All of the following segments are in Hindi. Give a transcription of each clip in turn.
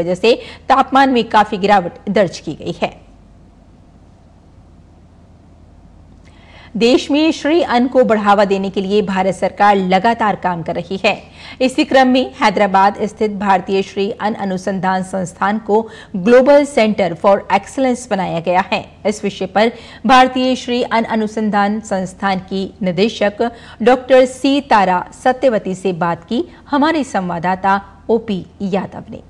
वजह से तापमान में काफी गिरावट दर्ज की गई है देश में श्री अन्न को बढ़ावा देने के लिए भारत सरकार लगातार काम कर रही है इसी क्रम में हैदराबाद स्थित भारतीय श्री अन्न अनुसंधान संस्थान को ग्लोबल सेंटर फॉर एक्सलेंस बनाया गया है इस विषय पर भारतीय श्री अन्न अनुसंधान संस्थान की निदेशक डॉक्टर सी तारा सत्यवती से बात की हमारे संवाददाता ओपी यादव ने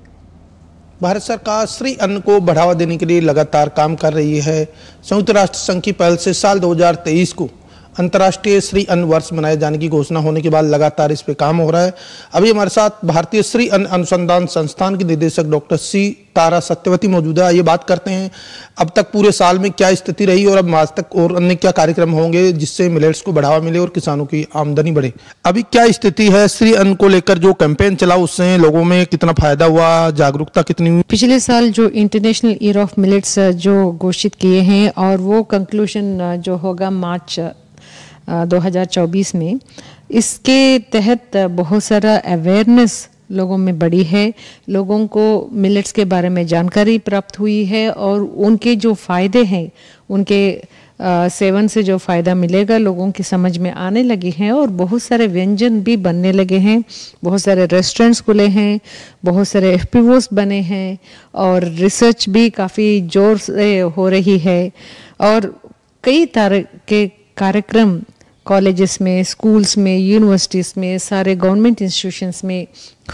भारत सरकार श्री अन्न को बढ़ावा देने के लिए लगातार काम कर रही है संयुक्त राष्ट्र संघ की पहल से साल 2023 को अंतर्राष्ट्रीय श्री अन्न वर्ष मनाए जाने की घोषणा होने के बाद लगातार इस पर काम हो रहा है अभी हमारे साथ भारतीय श्री अन्न अनुसंधान संस्थान के निदेशक डॉक्टर सी तारा सत्यवती मौजूद है ये बात करते हैं अब तक पूरे साल में क्या स्थिति रही और अब मार्च तक और अन्य क्या कार्यक्रम होंगे जिससे मिलेट्स को बढ़ावा मिले और किसानों की आमदनी बढ़े अभी क्या स्थिति है श्री अन्न को लेकर जो कैंपेन चला उससे लोगों में कितना फायदा हुआ जागरूकता कितनी हुई पिछले साल जो इंटरनेशनल ईयर ऑफ मिलेट्स जो घोषित किए हैं और वो कंक्लूजन जो होगा मार्च 2024 में इसके तहत बहुत सारा अवेयरनेस लोगों में बढ़ी है लोगों को मिलेट्स के बारे में जानकारी प्राप्त हुई है और उनके जो फ़ायदे हैं उनके सेवन से जो फ़ायदा मिलेगा लोगों की समझ में आने लगी हैं और बहुत सारे व्यंजन भी बनने लगे हैं बहुत सारे रेस्टोरेंट्स खुले हैं बहुत सारे एफ बने हैं और रिसर्च भी काफ़ी ज़ोर से हो रही है और कई तरह के कार्यक्रम कॉलेजेस में स्कूल्स में यूनिवर्सिटीज़ में सारे गवर्नमेंट इंस्टीट्यूशंस में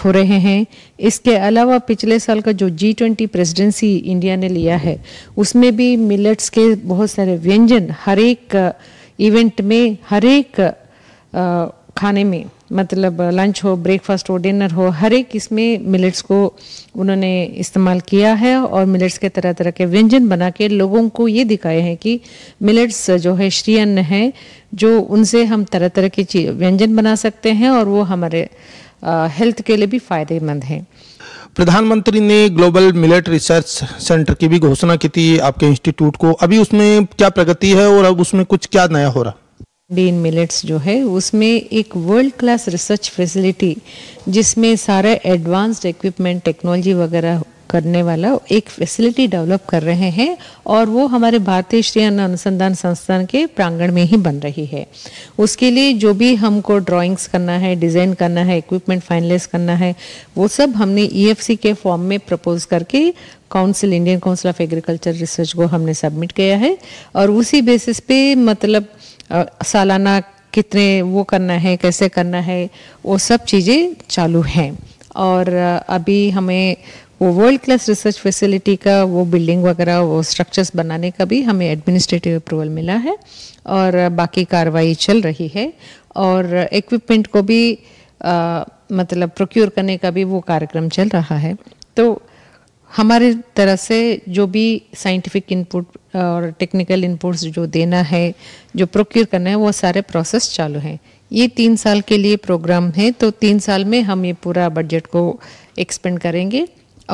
हो रहे हैं इसके अलावा पिछले साल का जो जी ट्वेंटी प्रेजिडेंसी इंडिया ने लिया है उसमें भी मिलेट्स के बहुत सारे व्यंजन हर एक इवेंट uh, में हर एक uh, खाने में मतलब लंच uh, हो ब्रेकफास्ट हो डिनर हो हर एक इसमें मिलेट्स को उन्होंने इस्तेमाल किया है और मिलेट्स के तरह तरह के व्यंजन बना के लोगों को ये दिखाए हैं कि मिलेट्स जो है श्री अन्न है जो उनसे हम तरह तरह के व्यंजन बना सकते हैं और वो हमारे आ, uh, हेल्थ के लिए भी फायदेमंद हैं प्रधानमंत्री ने ग्लोबल मिलेट रिसर्च सेंटर की भी घोषणा की थी आपके इंस्टीट्यूट को अभी उसमें क्या प्रगति है और अब उसमें कुछ क्या नया हो रहा डे इन मिलेट्स जो है उसमें एक वर्ल्ड क्लास रिसर्च फैसिलिटी जिसमें सारे एडवांस्ड इक्विपमेंट टेक्नोलॉजी वगैरह करने वाला एक फैसिलिटी डेवलप कर रहे हैं और वो हमारे भारतीय श्री अन्न अनुसंधान संस्थान के प्रांगण में ही बन रही है उसके लिए जो भी हमको ड्राइंग्स करना है डिज़ाइन करना है इक्विपमेंट फाइनलाइज करना है वो सब हमने ईएफसी e के फॉर्म में प्रपोज करके council Indian council of agriculture research को हमने सबमिट किया है और उसी बेसिस पे मतलब सालाना कितने वो करना है कैसे करना है वो सब चीज़ें चालू हैं और अभी हमें वो वर्ल्ड क्लास रिसर्च फैसिलिटी का वो बिल्डिंग वगैरह वो स्ट्रक्चर्स बनाने का भी हमें एडमिनिस्ट्रेटिव अप्रूवल मिला है और बाकी कार्रवाई चल रही है और इक्विपमेंट को भी आ, मतलब प्रोक्योर करने का भी वो कार्यक्रम चल रहा है तो हमारे तरह से जो भी साइंटिफिक इनपुट और टेक्निकल इनपुट्स जो देना है जो प्रोक्योर करना है वो सारे प्रोसेस चालू हैं ये तीन साल के लिए प्रोग्राम है तो तीन साल में हम ये पूरा बजट को एक्सपेंड करेंगे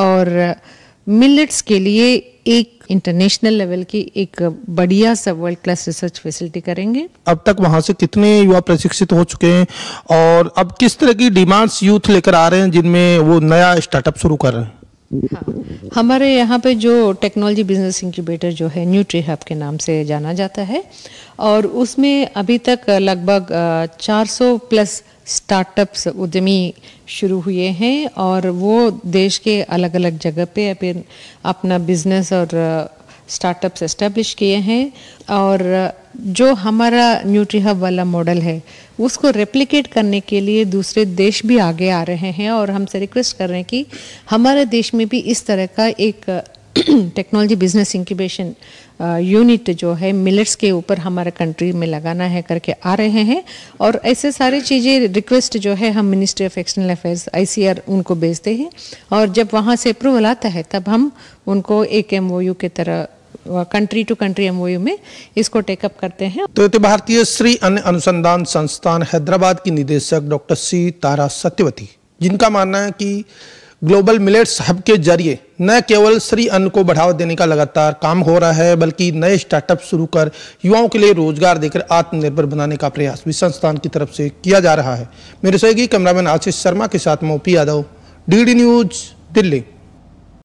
और मिलेट्स के लिए एक इंटरनेशनल लेवल की एक बढ़िया सा वर्ल्ड क्लास रिसर्च फैसिलिटी करेंगे अब तक वहाँ से कितने युवा प्रशिक्षित हो चुके हैं और अब किस तरह की डिमांड्स यूथ लेकर आ रहे हैं जिनमें वो नया स्टार्टअप शुरू कर रहे हैं हाँ, हमारे यहाँ पे जो टेक्नोलॉजी बिजनेस इंक्यूबेटर जो है न्यूट्री हब के नाम से जाना जाता है और उसमें अभी तक लगभग 400 प्लस स्टार्टअप्स उद्यमी शुरू हुए हैं और वो देश के अलग अलग जगह पे अपना बिजनेस और स्टार्टअप्स इस्टेब्लिश किए हैं और जो हमारा न्यूट्री हब वाला मॉडल है उसको रेप्लिकेट करने के लिए दूसरे देश भी आगे आ रहे हैं और हमसे रिक्वेस्ट कर रहे हैं कि हमारे देश में भी इस तरह का एक टेक्नोलॉजी बिजनेस इंक्यूबेशन यूनिट जो है मिलट्स के ऊपर हमारा कंट्री में लगाना है करके आ रहे हैं और ऐसे सारी चीज़ें रिक्वेस्ट जो है हम मिनिस्ट्री ऑफ एक्सटर्नल अफेयर्स आई उनको भेजते हैं और जब वहाँ से अप्रूवल आता है तब हम उनको एक एम के तरह कंट्री टू कंट्री एम में इसको टेकअप करते हैं तो भारतीय श्री अन्य अनुसंधान संस्थान हैदराबाद की निदेशक डॉक्टर सी तारा सत्यवती जिनका मानना है कि ग्लोबल मिलेट्स हब के जरिए न केवल श्री अन्न को बढ़ावा देने का लगातार काम हो रहा है बल्कि नए स्टार्टअप शुरू कर युवाओं के लिए रोजगार देकर आत्मनिर्भर बनाने का प्रयास भी संस्थान की तरफ से किया जा रहा है मेरे सहयोगी कैमरामैन आशीष शर्मा के साथ मोपी यादव डी न्यूज दिल्ली